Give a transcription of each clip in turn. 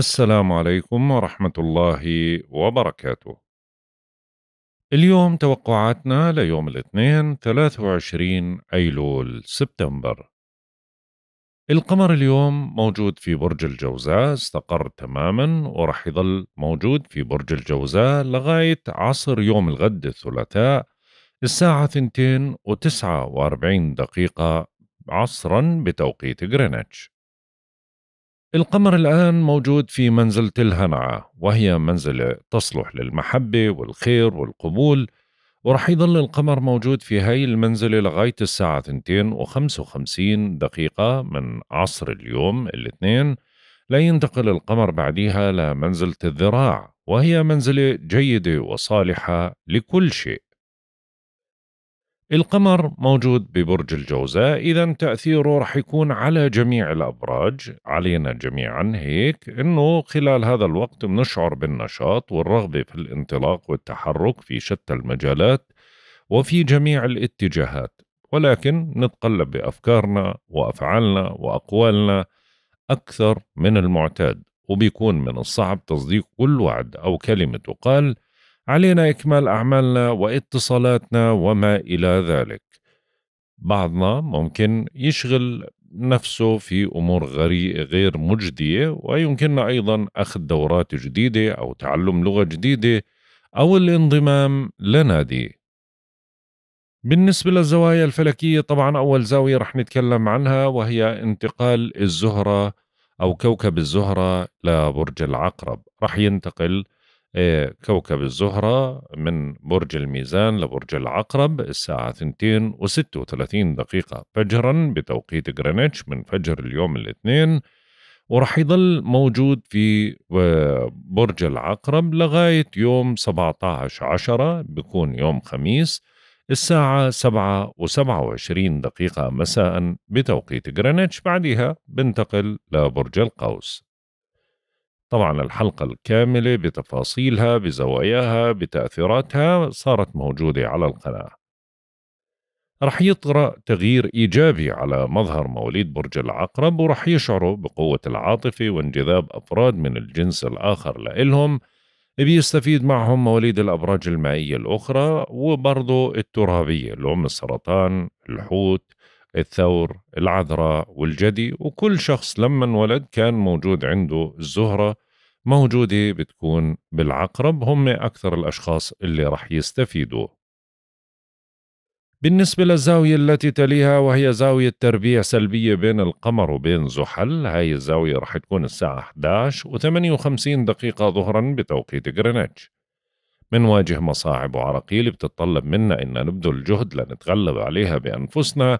السلام عليكم ورحمة الله وبركاته. اليوم توقعاتنا ليوم الاثنين 23 أيلول سبتمبر. القمر اليوم موجود في برج الجوزاء استقر تماما ورح يظل موجود في برج الجوزاء لغاية عصر يوم الغد الثلاثاء الساعة اثنتين و واربعين دقيقة عصرا بتوقيت غرينتش. القمر الآن موجود في منزلة الهنعة وهي منزلة تصلح للمحبة والخير والقبول ورح يضل القمر موجود في هاي المنزلة لغاية الساعة 255 دقيقة من عصر اليوم الاثنين لا ينتقل القمر بعديها لمنزلة الذراع وهي منزلة جيدة وصالحة لكل شيء القمر موجود ببرج الجوزاء إذا تأثيره رح يكون على جميع الأبراج علينا جميعا هيك أنه خلال هذا الوقت بنشعر بالنشاط والرغبة في الانطلاق والتحرك في شتى المجالات وفي جميع الاتجاهات ولكن نتقلب بأفكارنا وأفعالنا وأقوالنا أكثر من المعتاد وبيكون من الصعب تصديق كل وعد أو كلمة تقال علينا إكمال أعمالنا واتصالاتنا وما إلى ذلك بعضنا ممكن يشغل نفسه في أمور غير مجدية ويمكننا أيضا أخذ دورات جديدة أو تعلم لغة جديدة أو الانضمام لنادي بالنسبة للزوايا الفلكية طبعا أول زاوية رح نتكلم عنها وهي انتقال الزهرة أو كوكب الزهرة لبرج العقرب رح ينتقل إيه، كوكب الزهرة من برج الميزان لبرج العقرب الساعة 2 و36 دقيقة فجرا بتوقيت غرينتش من فجر اليوم الاثنين ورح يظل موجود في برج العقرب لغاية يوم 17 عشرة بيكون يوم خميس الساعة 7 و27 دقيقة مساء بتوقيت غرينتش بعدها بنتقل لبرج القوس طبعا الحلقة الكاملة بتفاصيلها بزواياها بتأثيراتها صارت موجودة على القناة رح يطرأ تغيير إيجابي على مظهر مواليد برج العقرب ورح يشعروا بقوة العاطفة وانجذاب أفراد من الجنس الآخر لإلهم بيستفيد معهم مواليد الأبراج المائية الأخرى وبرضه الترابية اللي هم السرطان الحوت الثور العذراء والجدي وكل شخص لما انولد كان موجود عنده الزهرة موجودة بتكون بالعقرب هم أكثر الأشخاص اللي رح يستفيدوا بالنسبة للزاوية التي تليها وهي زاوية تربيع سلبية بين القمر وبين زحل هاي الزاوية رح تكون الساعة 11 و58 دقيقة ظهرا بتوقيت غرينتش منواجه مصاعب وعراقيل بتتطلب منا إن نبذل جهد لنتغلب عليها بأنفسنا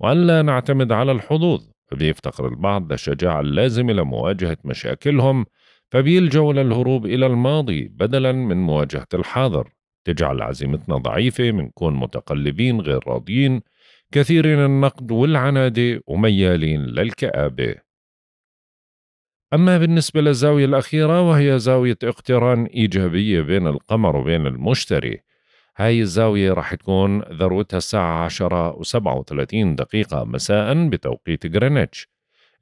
وألا نعتمد على الحظوظ فبيفتقر البعض للشجاعة اللازمة لمواجهة مشاكلهم فبيلجأوا للهروب إلى الماضي بدلا من مواجهة الحاضر تجعل عزيمتنا ضعيفة منكون متقلبين غير راضيين كثيرين النقد والعنادة وميالين للكآبة أما بالنسبة للزاوية الأخيرة وهي زاوية اقتران إيجابية بين القمر وبين المشتري هاي الزاوية راح تكون ذروتها الساعة 10 و37 دقيقة مساء بتوقيت غرينتش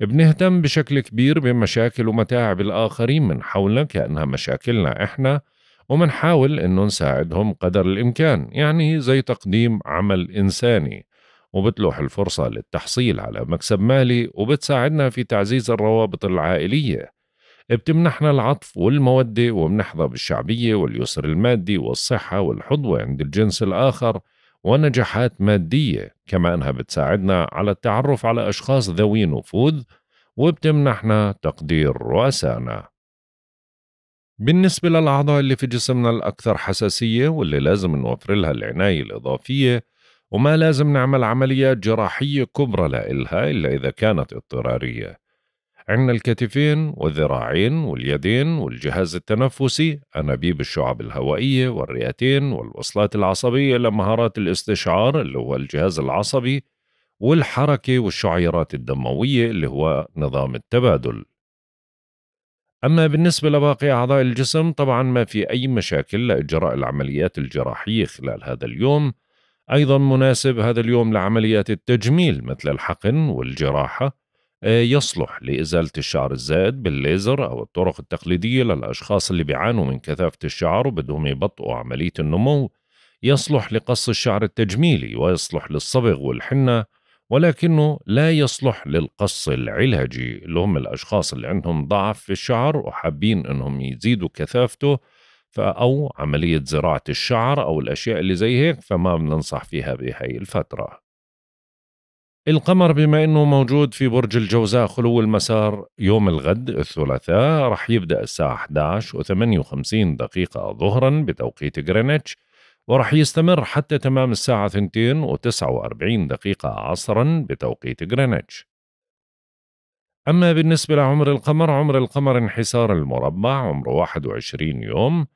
بنهتم بشكل كبير بمشاكل ومتاعب الآخرين من حولنا كأنها مشاكلنا إحنا ومنحاول إنه نساعدهم قدر الإمكان يعني زي تقديم عمل إنساني وبتلوح الفرصة للتحصيل على مكسب مالي وبتساعدنا في تعزيز الروابط العائلية بتمنحنا العطف والمودة وبنحظى بالشعبية واليسر المادي والصحة والحظوة عند الجنس الآخر ونجاحات مادية كما أنها بتساعدنا على التعرف على أشخاص ذوي نفوذ وبتمنحنا تقدير رؤسائنا بالنسبة للأعضاء اللي في جسمنا الأكثر حساسية واللي لازم نوفر لها العناية الإضافية وما لازم نعمل عمليات جراحية كبرى لإلها إلا إذا كانت اضطرارية عندنا الكتفين والذراعين واليدين والجهاز التنفسي أنابيب الشعب الهوائية والرئتين والوصلات العصبية لمهارات الاستشعار اللي هو الجهاز العصبي والحركة والشعيرات الدموية اللي هو نظام التبادل أما بالنسبة لباقي أعضاء الجسم طبعا ما في أي مشاكل لإجراء العمليات الجراحية خلال هذا اليوم أيضا مناسب هذا اليوم لعمليات التجميل مثل الحقن والجراحة آه، يصلح لإزالة الشعر الزائد بالليزر أو الطرق التقليدية للأشخاص اللي بيعانوا من كثافة الشعر وبدهم يبطئوا عملية النمو يصلح لقص الشعر التجميلي ويصلح للصبغ والحنة ولكنه لا يصلح للقص العلاجي اللي هم الأشخاص اللي عندهم ضعف في الشعر وحابين أنهم يزيدوا كثافته أو عملية زراعة الشعر أو الأشياء اللي زي هيك فما بننصح فيها بهاي الفترة القمر بما انه موجود في برج الجوزاء خلو المسار يوم الغد الثلاثاء رح يبدا الساعه 11 و58 دقيقه ظهرا بتوقيت غرينتش ورح يستمر حتى تمام الساعه 2 و49 دقيقه عصرا بتوقيت غرينتش اما بالنسبه لعمر القمر عمر القمر انحسار المربع عمره 21 يوم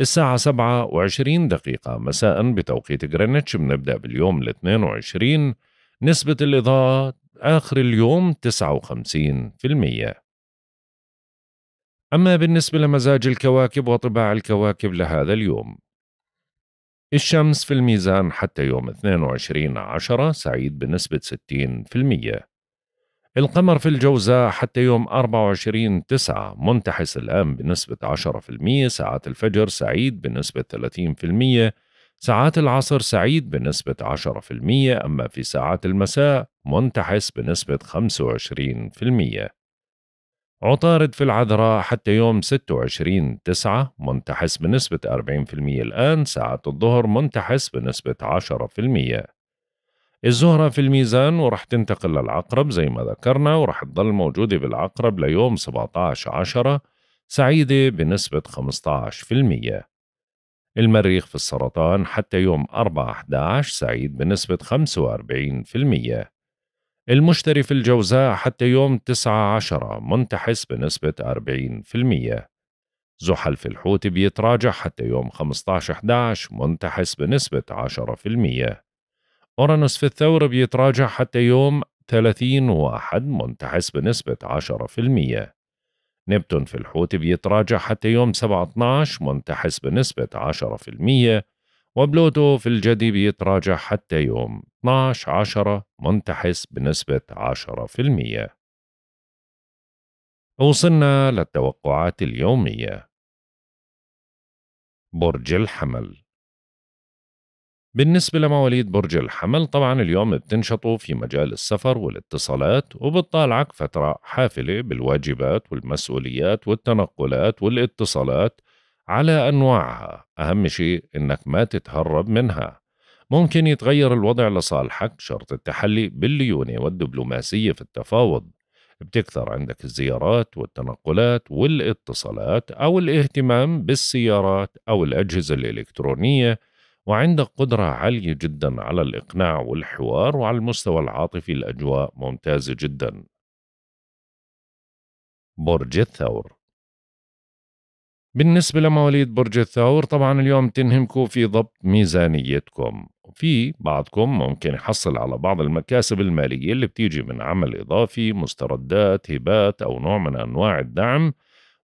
الساعة 27 دقيقة مساء بتوقيت غرينتش بنبدأ باليوم ال 22 نسبة الإضاءة آخر اليوم 59% أما بالنسبة لمزاج الكواكب وطباع الكواكب لهذا اليوم الشمس في الميزان حتى يوم 22 عشرة سعيد بنسبة 60% القمر في الجوزاء حتى يوم 24 تسعة منتحس الآن بنسبة 10% ساعات الفجر سعيد بنسبة 30% ساعات العصر سعيد بنسبة 10% أما في ساعات المساء منتحس بنسبة 25% عطارد في العذراء حتى يوم 26 تسعة منتحس بنسبة 40% الآن ساعات الظهر منتحس بنسبة 10% الزهرة في الميزان ورح تنتقل للعقرب زي ما ذكرنا ورح تظل موجودة بالعقرب ليوم 17 عشرة سعيدة بنسبة 15% المريخ في السرطان حتى يوم 4/11 سعيد بنسبة 45%. المشتري في الجوزاء حتى يوم 9/10 منتحس بنسبة 40%. زحل في الحوت بيتراجع حتى يوم 15/11 منتحس بنسبة 10%. أورانوس في الثور بيتراجع حتى يوم 30/1 منتحس بنسبة 10%. نبتون في الحوت بيتراجع حتى يوم 7/12 منتحس بنسبة 10% وبلوتو في الجدي بيتراجع حتى يوم 12 10 منتحس بنسبة 10% وصلنا للتوقعات اليومية برج الحمل بالنسبة لمواليد برج الحمل طبعا اليوم بتنشطوا في مجال السفر والاتصالات وبتطالعك فترة حافلة بالواجبات والمسؤوليات والتنقلات والاتصالات على أنواعها أهم شيء أنك ما تتهرب منها ممكن يتغير الوضع لصالحك شرط التحلي بالليونة والدبلوماسية في التفاوض بتكثر عندك الزيارات والتنقلات والاتصالات أو الاهتمام بالسيارات أو الأجهزة الإلكترونية وعندك قدرة عالية جدا على الإقناع والحوار وعلى المستوى العاطفي الأجواء ممتازة جدا برج الثور بالنسبة لمواليد برج الثور طبعا اليوم تنهمكم في ضبط ميزانيتكم في بعضكم ممكن يحصل على بعض المكاسب المالية اللي بتيجي من عمل إضافي مستردات هبات أو نوع من أنواع الدعم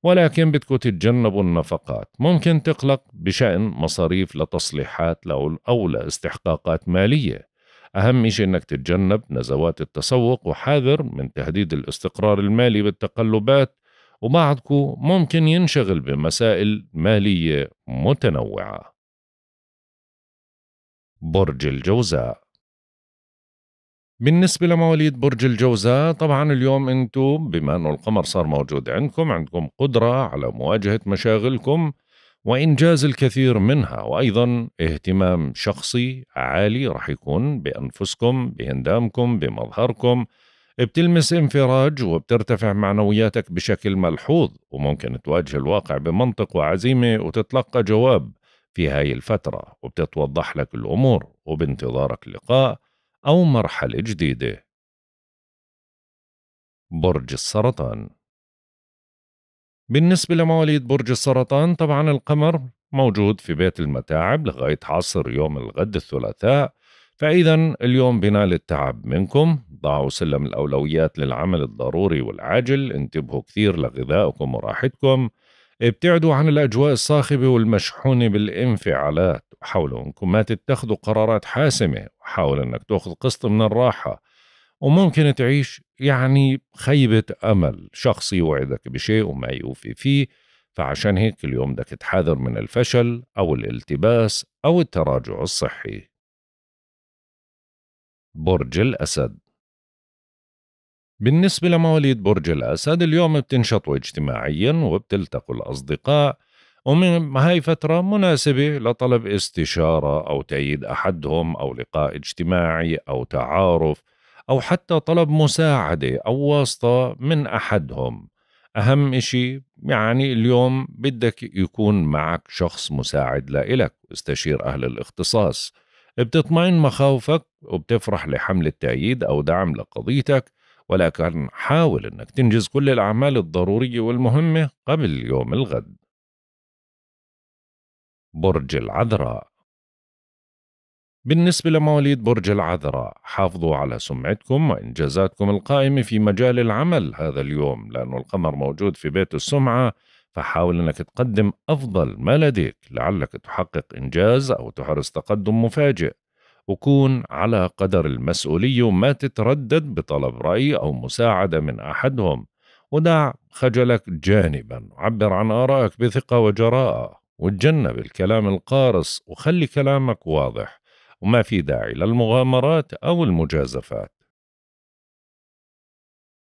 ولكن بدكم تتجنبوا النفقات ممكن تقلق بشأن مصاريف لتصليحات أو لاستحقاقات مالية أهم شيء أنك تتجنب نزوات التسوق وحاذر من تهديد الاستقرار المالي بالتقلبات وبعضكم ممكن ينشغل بمسائل مالية متنوعة برج الجوزاء بالنسبة لمواليد برج الجوزاء طبعا اليوم انتم بما انه القمر صار موجود عندكم عندكم قدرة على مواجهة مشاغلكم وإنجاز الكثير منها وأيضا اهتمام شخصي عالي رح يكون بأنفسكم بهندامكم بمظهركم بتلمس انفراج وبترتفع معنوياتك بشكل ملحوظ وممكن تواجه الواقع بمنطق وعزيمة وتتلقى جواب في هاي الفترة وبتتوضح لك الأمور وبانتظارك لقاء أو مرحلة جديدة برج السرطان بالنسبة لمواليد برج السرطان طبعا القمر موجود في بيت المتاعب لغاية عصر يوم الغد الثلاثاء فإذا اليوم بنال التعب منكم ضعوا سلم الأولويات للعمل الضروري والعاجل انتبهوا كثير لغذائكم وراحتكم ابتعدوا عن الأجواء الصاخبة والمشحونة بالانفعالات وحاولوا أنكم ما تتخذوا قرارات حاسمة وحاول أنك تأخذ قسط من الراحة وممكن تعيش يعني خيبة أمل شخص يوعدك بشيء وما يوفي فيه فعشان هيك اليوم بدك تحاذر من الفشل أو الالتباس أو التراجع الصحي برج الأسد بالنسبة لمواليد برج الأسد اليوم بتنشطوا اجتماعيا وبتلتقوا الأصدقاء ومن هاي فترة مناسبة لطلب استشارة أو تأييد أحدهم أو لقاء اجتماعي أو تعارف أو حتى طلب مساعدة أو واسطة من أحدهم أهم إشي يعني اليوم بدك يكون معك شخص مساعد لإلك استشير أهل الاختصاص بتطمئن مخاوفك وبتفرح لحملة تأييد أو دعم لقضيتك ولكن حاول أنك تنجز كل الأعمال الضرورية والمهمة قبل يوم الغد. برج العذراء بالنسبة لمواليد برج العذراء حافظوا على سمعتكم وإنجازاتكم القائمة في مجال العمل هذا اليوم لأنه القمر موجود في بيت السمعة فحاول أنك تقدم أفضل ما لديك لعلك تحقق إنجاز أو تحرز تقدم مفاجئ وكون على قدر المسؤولية وما تتردد بطلب رأي أو مساعدة من أحدهم ودع خجلك جانبا عبر عن آرائك بثقة وجراءة وتجنب الكلام القارص وخلي كلامك واضح وما في داعي للمغامرات أو المجازفات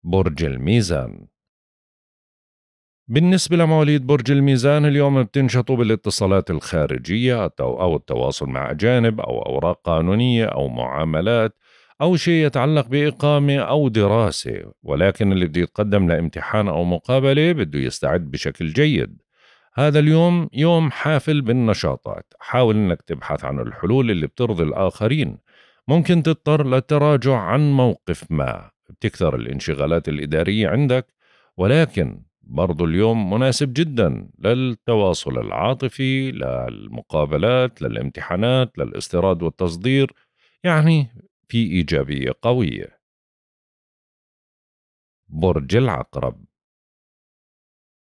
برج الميزان بالنسبة لمواليد برج الميزان اليوم بتنشطوا بالاتصالات الخارجية أو التواصل مع أجانب أو أوراق قانونية أو معاملات أو شيء يتعلق بإقامة أو دراسة ولكن اللي بده يتقدم لامتحان أو مقابلة بده يستعد بشكل جيد هذا اليوم يوم حافل بالنشاطات حاول أنك تبحث عن الحلول اللي بترضي الآخرين ممكن تضطر للتراجع عن موقف ما بتكثر الانشغالات الإدارية عندك ولكن برضو اليوم مناسب جدا للتواصل العاطفي للمقابلات للامتحانات للاستيراد والتصدير يعني في إيجابية قوية برج العقرب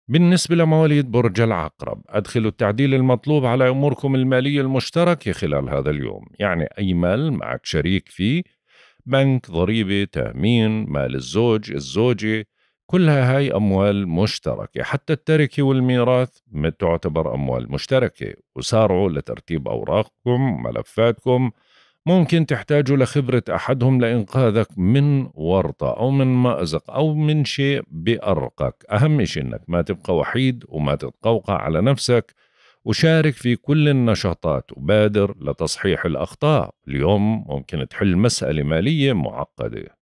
بالنسبة لمواليد برج العقرب أدخلوا التعديل المطلوب على أموركم المالية المشتركة خلال هذا اليوم يعني أي مال معك شريك فيه بنك ضريبة تأمين مال الزوج الزوجة كلها هاي أموال مشتركة حتى التركة والميراث تعتبر أموال مشتركة وسارعوا لترتيب أوراقكم ملفاتكم ممكن تحتاجوا لخبرة أحدهم لإنقاذك من ورطة أو من مأزق أو من شيء بأرقك أهم شيء أنك ما تبقى وحيد وما تتقوقع على نفسك وشارك في كل النشاطات وبادر لتصحيح الأخطاء اليوم ممكن تحل مسألة مالية معقدة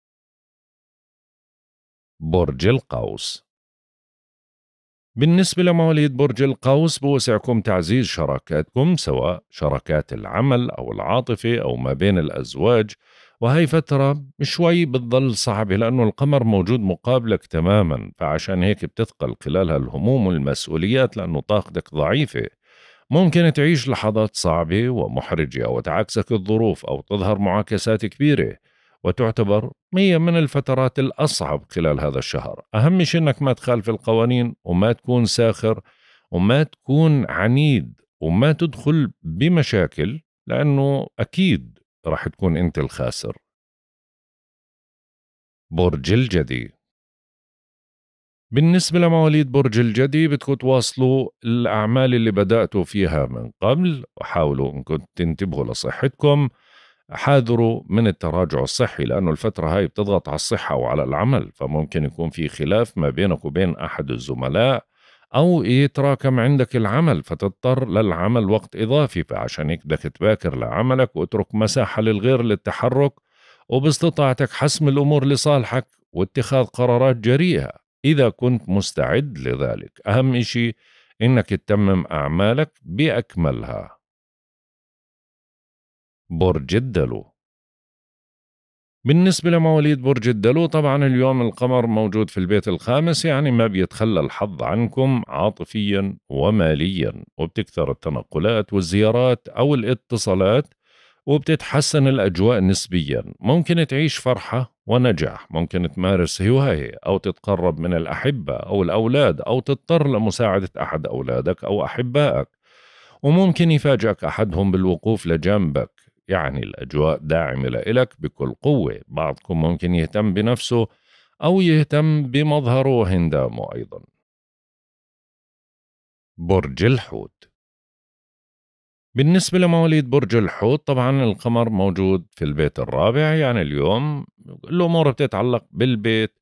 برج القوس بالنسبة لمواليد برج القوس بوسعكم تعزيز شراكاتكم سواء شراكات العمل أو العاطفة أو ما بين الأزواج وهي فترة شوي بتضل صعبة لأنه القمر موجود مقابلك تماما فعشان هيك بتثقل خلالها الهموم والمسؤوليات لأنه طاقتك ضعيفة ممكن تعيش لحظات صعبة ومحرجة أو تعكسك الظروف أو تظهر معاكسات كبيرة وتعتبر هي من الفترات الأصعب خلال هذا الشهر أهم شيء أنك ما تخالف القوانين وما تكون ساخر وما تكون عنيد وما تدخل بمشاكل لأنه أكيد راح تكون أنت الخاسر برج الجدي بالنسبة لمواليد برج الجدي بدكم تواصلوا الأعمال اللي بدأتوا فيها من قبل وحاولوا أنكم تنتبهوا لصحتكم حاذروا من التراجع الصحي لأنه الفترة هاي بتضغط على الصحة وعلى العمل فممكن يكون في خلاف ما بينك وبين أحد الزملاء أو يتراكم عندك العمل فتضطر للعمل وقت إضافي فعشان هيك بدك تباكر لعملك واترك مساحة للغير للتحرك وباستطاعتك حسم الأمور لصالحك واتخاذ قرارات جريئة إذا كنت مستعد لذلك أهم إشي إنك تتمم أعمالك بأكملها برج الدلو بالنسبة لمواليد برج الدلو طبعا اليوم القمر موجود في البيت الخامس يعني ما بيتخلى الحظ عنكم عاطفيا وماليا وبتكثر التنقلات والزيارات أو الاتصالات وبتتحسن الأجواء نسبيا ممكن تعيش فرحة ونجاح ممكن تمارس هواية أو تتقرب من الأحبة أو الأولاد أو تضطر لمساعدة أحد أولادك أو أحبائك وممكن يفاجئك أحدهم بالوقوف لجنبك يعني الأجواء داعمة لإلك بكل قوة بعضكم ممكن يهتم بنفسه أو يهتم بمظهره وهندامه أيضا برج الحوت بالنسبة لمواليد برج الحوت طبعا القمر موجود في البيت الرابع يعني اليوم الأمور بتتعلق بالبيت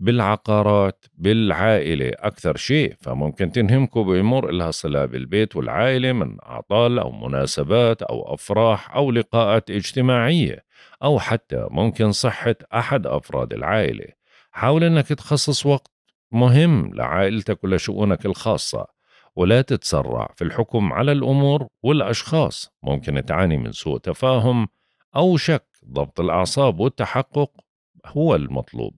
بالعقارات بالعائلة أكثر شيء فممكن تنهمكم بأمور لها صلة بالبيت والعائلة من أعطال أو مناسبات أو أفراح أو لقاءات اجتماعية أو حتى ممكن صحة أحد أفراد العائلة حاول أنك تخصص وقت مهم لعائلتك ولشؤونك الخاصة ولا تتسرع في الحكم على الأمور والأشخاص ممكن تعاني من سوء تفاهم أو شك ضبط الأعصاب والتحقق هو المطلوب